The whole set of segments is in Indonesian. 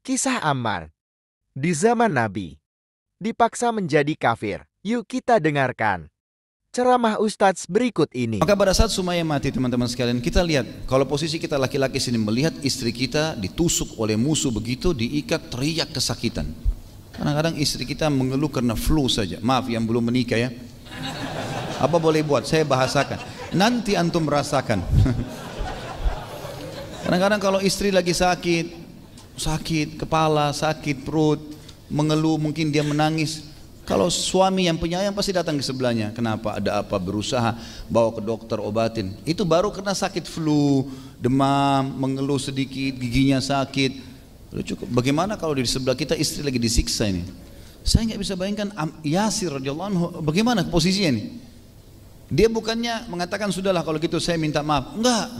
Kisah Ammar Di zaman Nabi Dipaksa menjadi kafir Yuk kita dengarkan ceramah Ustadz berikut ini. Maka pada saat Sumaya mati teman-teman sekalian, kita lihat kalau posisi kita laki-laki sini melihat istri kita ditusuk oleh musuh begitu, diikat, teriak kesakitan. Kadang-kadang istri kita mengeluh karena flu saja. Maaf yang belum menikah ya. Apa boleh buat? Saya bahasakan. Nanti antum merasakan. Kadang-kadang kalau istri lagi sakit, sakit kepala, sakit perut, mengeluh, mungkin dia menangis. Kalau suami yang penyayang pasti datang ke sebelahnya. Kenapa? Ada apa? Berusaha bawa ke dokter obatin. Itu baru kena sakit flu, demam, mengeluh sedikit, giginya sakit. Lalu cukup. Bagaimana kalau di sebelah kita istri lagi disiksa ini? Saya nggak bisa bayangkan Yasir radhiyallahu anhu bagaimana posisinya ini. Dia bukannya mengatakan sudahlah kalau gitu saya minta maaf. Enggak.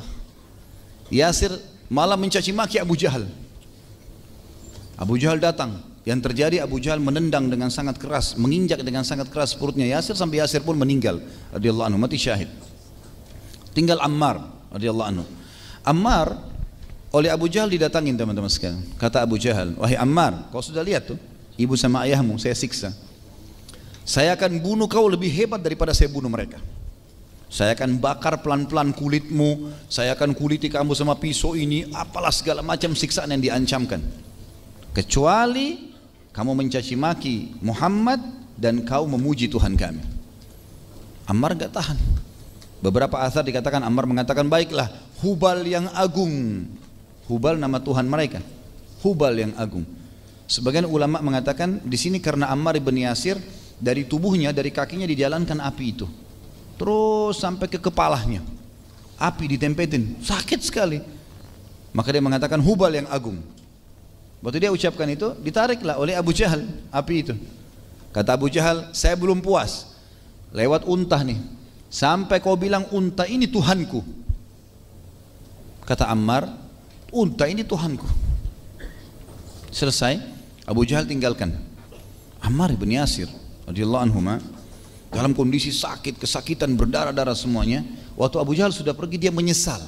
Yasir malah mencaci maki Abu Jahal. Abu Jahal datang. Yang terjadi Abu Jahal menendang dengan sangat keras, menginjak dengan sangat keras perutnya Yasir sampai Yasir pun meninggal radhiyallahu anhu, mati syahid. Tinggal Ammar radhiyallahu anhu. Ammar oleh Abu Jahal didatangin teman-teman sekalian. Kata Abu Jahal, "Wahai Ammar, kau sudah lihat tuh, ibu sama ayahmu saya siksa. Saya akan bunuh kau lebih hebat daripada saya bunuh mereka." Saya akan bakar pelan-pelan kulitmu, saya akan kuliti kamu sama pisau ini, apalah segala macam siksaan yang diancamkan kecuali kamu mencaci maki Muhammad dan kau memuji Tuhan kami. Ammar gak tahan. Beberapa asar dikatakan Ammar mengatakan baiklah Hubal yang agung. Hubal nama Tuhan mereka. Hubal yang agung. Sebagian ulama mengatakan di sini karena Ammar ibn Yasir dari tubuhnya dari kakinya dijalankan api itu. Terus sampai ke kepalanya. Api ditempetin, sakit sekali. Maka dia mengatakan Hubal yang agung. Waktu dia ucapkan itu, ditariklah oleh Abu Jahal api itu. Kata Abu Jahal, saya belum puas. Lewat unta nih. Sampai kau bilang unta ini Tuhanku. Kata Ammar, unta ini Tuhanku. Selesai, Abu Jahal tinggalkan. Ammar bin Yasir radhiyallahu anhu dalam kondisi sakit, kesakitan, berdarah-darah semuanya, waktu Abu Jahal sudah pergi dia menyesal.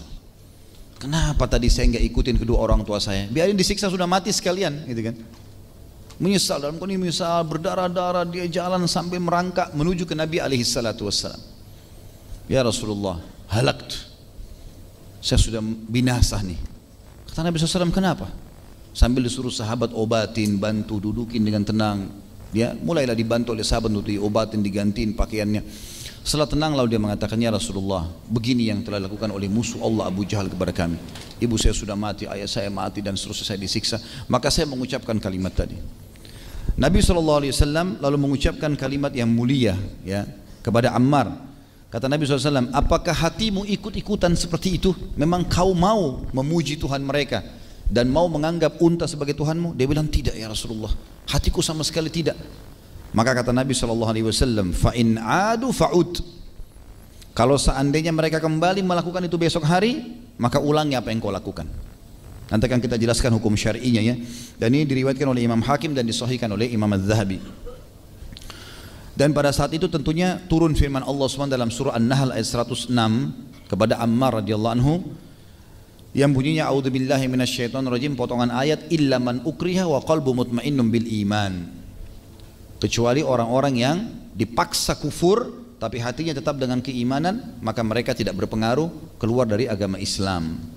Kenapa tadi saya nggak ikutin kedua orang tua saya? Biarin disiksa sudah mati sekalian, gitu kan? Menyesal dalam kondisi menyesal berdarah-darah dia jalan sampai merangkak menuju ke Nabi alaihi salatu wassalam. Ya Rasulullah, halakt. Saya sudah binasa nih. Kata Nabi SAW, kenapa? Sambil disuruh sahabat obatin, bantu, dudukin dengan tenang. Dia mulailah dibantu oleh sahabat untuk diobatin, digantiin pakaiannya. Setelah tenang lalu dia mengatakannya Rasulullah, begini yang telah dilakukan oleh musuh Allah Abu Jahal kepada kami. Ibu saya sudah mati, ayah saya mati dan seterusnya saya disiksa. Maka saya mengucapkan kalimat tadi. Nabi SAW lalu mengucapkan kalimat yang mulia ya kepada Ammar. Kata Nabi SAW, apakah hatimu ikut-ikutan seperti itu? Memang kau mau memuji Tuhan mereka dan mau menganggap unta sebagai Tuhanmu? Dia bilang tidak ya Rasulullah. Hatiku sama sekali tidak. Maka kata Nabi SAW, fa'in adu fa'ud. Kalau seandainya mereka kembali melakukan itu besok hari, maka ulangi apa yang kau lakukan. Nanti akan kita jelaskan hukum syar'inya ya. Dan ini diriwayatkan oleh Imam Hakim dan disahihkan oleh Imam Az-Zahabi. Dan pada saat itu tentunya turun firman Allah SWT dalam surah An-Nahl ayat 106 kepada Ammar radhiyallahu anhu yang bunyinya a'udzubillahi minasyaitonirrajim potongan ayat illa man ukriha wa qalbu mutmainnum bil iman kecuali orang-orang yang dipaksa kufur tapi hatinya tetap dengan keimanan maka mereka tidak berpengaruh keluar dari agama Islam